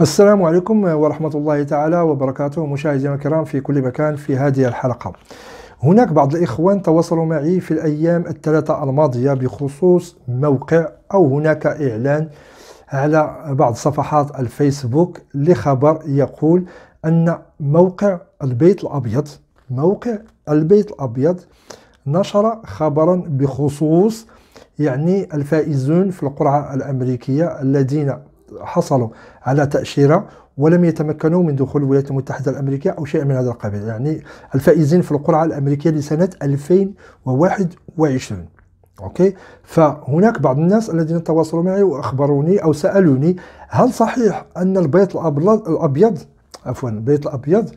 السلام عليكم ورحمة الله تعالى وبركاته مشاهدينا الكرام في كل مكان في هذه الحلقة هناك بعض الإخوان تواصلوا معي في الأيام الثلاثة الماضية بخصوص موقع أو هناك إعلان على بعض صفحات الفيسبوك لخبر يقول أن موقع البيت الأبيض موقع البيت الأبيض نشر خبرا بخصوص يعني الفائزون في القرعة الأمريكية الذين حصلوا على تأشيرة ولم يتمكنوا من دخول الولايات المتحدة الأمريكية أو شيء من هذا القبيل يعني الفائزين في القرعة الأمريكية لسنة 2021 أوكي فهناك بعض الناس الذين تواصلوا معي وأخبروني أو سألوني هل صحيح أن البيت الأبيض عفوا البيت الأبيض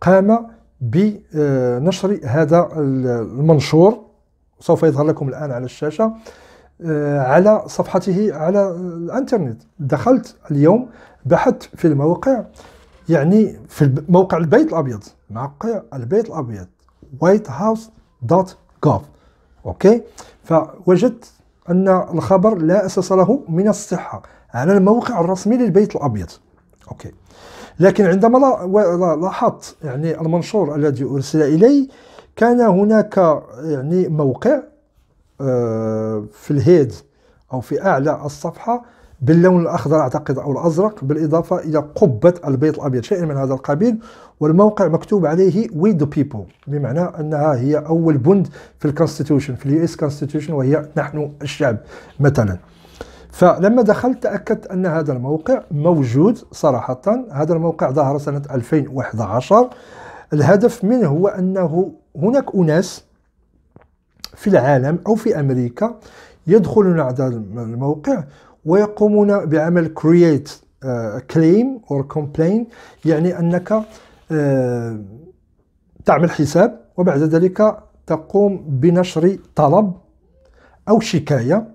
قام بنشر هذا المنشور سوف يظهر لكم الآن على الشاشة آه، على صفحته على الانترنت دخلت اليوم بحثت في المواقع يعني في موقع البيت الابيض موقع البيت الابيض whitehouse.gov اوكي فوجدت ان الخبر لا اساس له من الصحه على الموقع الرسمي للبيت الابيض اوكي لكن عندما لاحظت يعني المنشور الذي ارسل الي كان هناك يعني موقع في الهيد او في اعلى الصفحه باللون الاخضر اعتقد او الازرق بالاضافه الى قبه البيت الابيض شيء من هذا القبيل والموقع مكتوب عليه وي ذا بيبل بمعنى انها هي اول بند في الكونستيتيوشن في اليو اس كونستيتيوشن وهي نحن الشعب مثلا فلما دخلت تاكدت ان هذا الموقع موجود صراحه هذا الموقع ظهر سنه 2011 الهدف منه هو انه هناك اناس في العالم أو في أمريكا يدخلون على الموقع ويقومون بعمل create كليم اور كومبلين يعني انك آه، تعمل حساب وبعد ذلك تقوم بنشر طلب او شكايه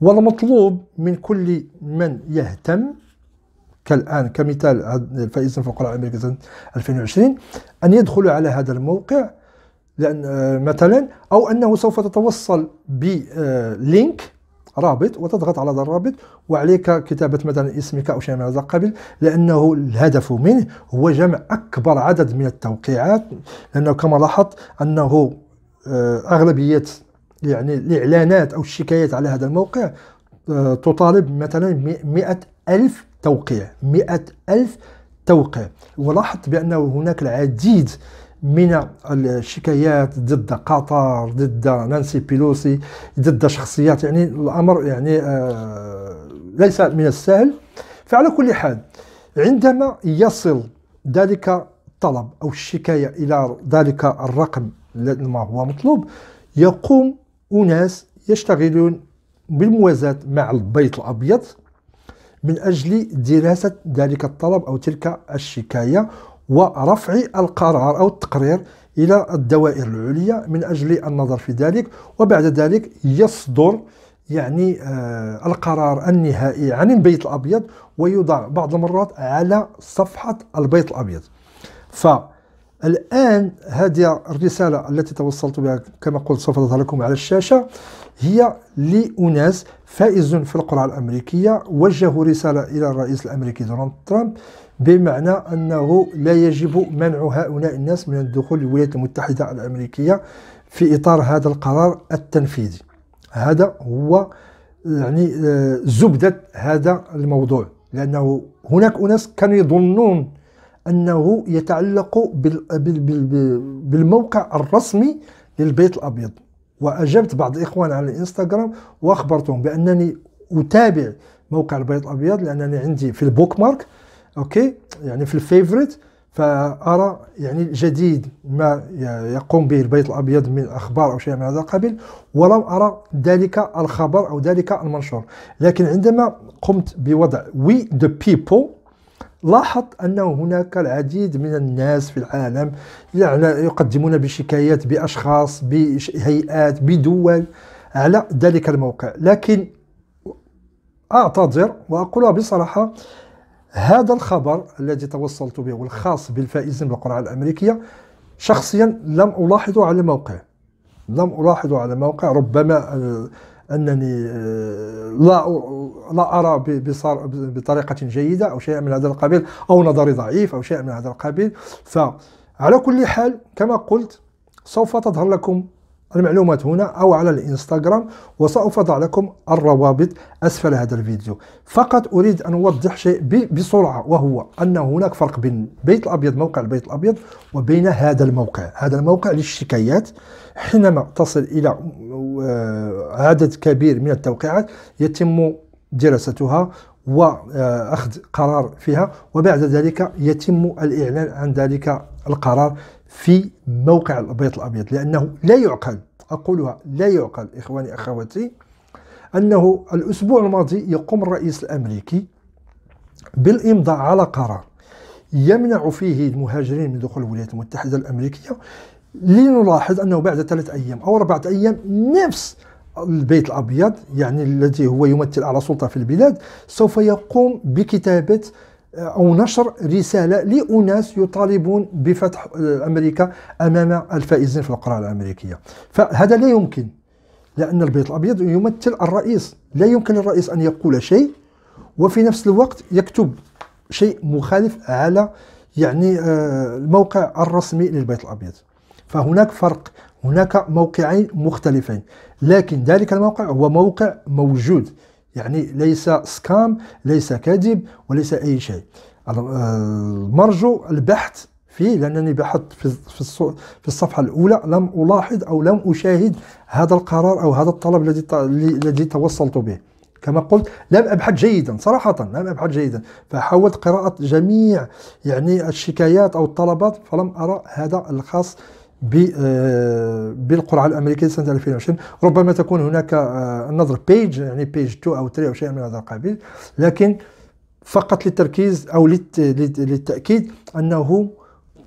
والمطلوب من كل من يهتم كالان كمثال الفائزين فوق العام 2020 ان يدخلوا على هذا الموقع لأن آه، مثلا أو أنه سوف تتوصل بلينك رابط وتضغط على هذا الرابط وعليك كتابة مثلا اسمك أو شيء من هذا القبيل لأنه الهدف منه هو جمع أكبر عدد من التوقيعات لأنه كما لاحظت أنه آه، أغلبية يعني الإعلانات أو الشكايات على هذا الموقع آه، تطالب مثلا مئة ألف توقيع مئة ألف توقيع ولاحظت بأنه هناك العديد من الشكايات ضد قطر ضد نانسي بيلوسي ضد شخصيات يعني الامر يعني آه، ليس من السهل فعلى كل حال عندما يصل ذلك الطلب او الشكايه الى ذلك الرقم ما هو مطلوب يقوم اناس يشتغلون بالموازاه مع البيت الابيض من اجل دراسه ذلك الطلب او تلك الشكايه ورفع القرار أو التقرير إلى الدوائر العليا من أجل النظر في ذلك وبعد ذلك يصدر يعني آه القرار النهائي عن البيت الأبيض ويوضع بعض المرات على صفحة البيت الأبيض ف الآن هذه الرسالة التي توصلت بها كما قلت سوف تظهر لكم على الشاشة هي لأناس فائز في القرعة الأمريكية وجهوا رسالة إلى الرئيس الأمريكي دونالد ترامب بمعنى أنه لا يجب منع هؤلاء الناس من الدخول للولايات المتحدة الأمريكية في إطار هذا القرار التنفيذي هذا هو يعني آه، زبدة هذا الموضوع لأنه هناك أناس كانوا يظنون أنه يتعلق بالموقع الرسمي للبيت الأبيض وأجبت بعض الإخوان على الإنستغرام وأخبرتهم بأنني أتابع موقع البيت الأبيض لأنني عندي في البوك مارك أوكي يعني في الفيفوريت فأرى يعني جديد ما يقوم به البيت الأبيض من أخبار أو شيء من هذا القبيل ولم أرى ذلك الخبر أو ذلك المنشور لكن عندما قمت بوضع وي ذا بيبل لاحظ أنه هناك العديد من الناس في العالم يعني يقدمون بشكايات بأشخاص بهيئات بدول على ذلك الموقع لكن أعتذر وأقولها بصراحة هذا الخبر الذي توصلت به والخاص بالفائزين بالقرعه الأمريكية شخصيا لم ألاحظه على الموقع لم ألاحظه على الموقع ربما آه، انني آه، لا لا ارى بطريقه جيده او شيئا من هذا القبيل او نظري ضعيف او شيئا من هذا القبيل فعلى كل حال كما قلت سوف تظهر لكم المعلومات هنا أو على الإنستغرام وسوف اضع لكم الروابط أسفل هذا الفيديو فقط أريد أن أوضح شيء بسرعة وهو أن هناك فرق بين البيت الأبيض موقع البيت الأبيض وبين هذا الموقع هذا الموقع للشكايات حينما تصل إلى آه، عدد كبير من التوقيعات يتم دراستها واخذ قرار فيها وبعد ذلك يتم الاعلان عن ذلك القرار في موقع البيت الأبيض لأنه لا يعقل أقولها لا يعقل إخواني أخواتي أنه الأسبوع الماضي يقوم الرئيس الأمريكي بالإمضاء على قرار يمنع فيه المهاجرين من دخول الولايات المتحدة الأمريكية لنلاحظ أنه بعد ثلاث أيام أو أربعة أيام نفس البيت الأبيض يعني الذي هو يمثل أعلى سلطة في البلاد سوف يقوم بكتابة أو نشر رسالة لأناس يطالبون بفتح آه، أمريكا أمام الفائزين في القرعة الأمريكية فهذا لا يمكن لأن البيت الأبيض يمثل الرئيس لا يمكن للرئيس أن يقول شيء وفي نفس الوقت يكتب شيء مخالف على يعني آه، الموقع الرسمي للبيت الأبيض فهناك فرق هناك موقعين مختلفين لكن ذلك الموقع هو موقع موجود يعني ليس سكام ليس كذب وليس أي شيء المرجو البحث فيه لأنني بحثت في الصفحة الأولى لم ألاحظ أو لم أشاهد هذا القرار أو هذا الطلب الذي الذي توصلت به كما قلت لم أبحث جيدا صراحة لم أبحث جيدا فحاولت قراءة جميع يعني الشكايات أو الطلبات فلم أرى هذا الخاص آه، بالقرعه الامريكيه سنه 2020 ربما تكون هناك آه، نظر بيج يعني بيج 2 او 3 او شيء من هذا القبيل لكن فقط للتركيز او للتاكيد انه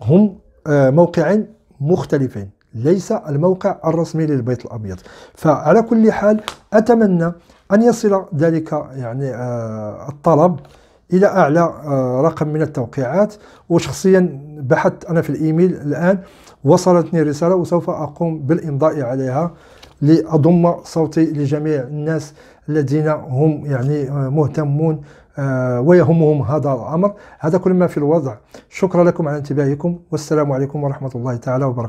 هم آه، موقعين مختلفين ليس الموقع الرسمي للبيت الابيض فعلى كل حال اتمنى ان يصل ذلك يعني الطلب الى اعلى آه، رقم من التوقيعات وشخصيا بحثت انا في الايميل الان وصلتني رساله وسوف اقوم بالامضاء عليها لاضم صوتي لجميع الناس الذين هم يعني آه، مهتمون آه، ويهمهم هذا الامر هذا كل ما في الوضع شكرا لكم على انتباهكم والسلام عليكم ورحمه الله تعالى وبركاته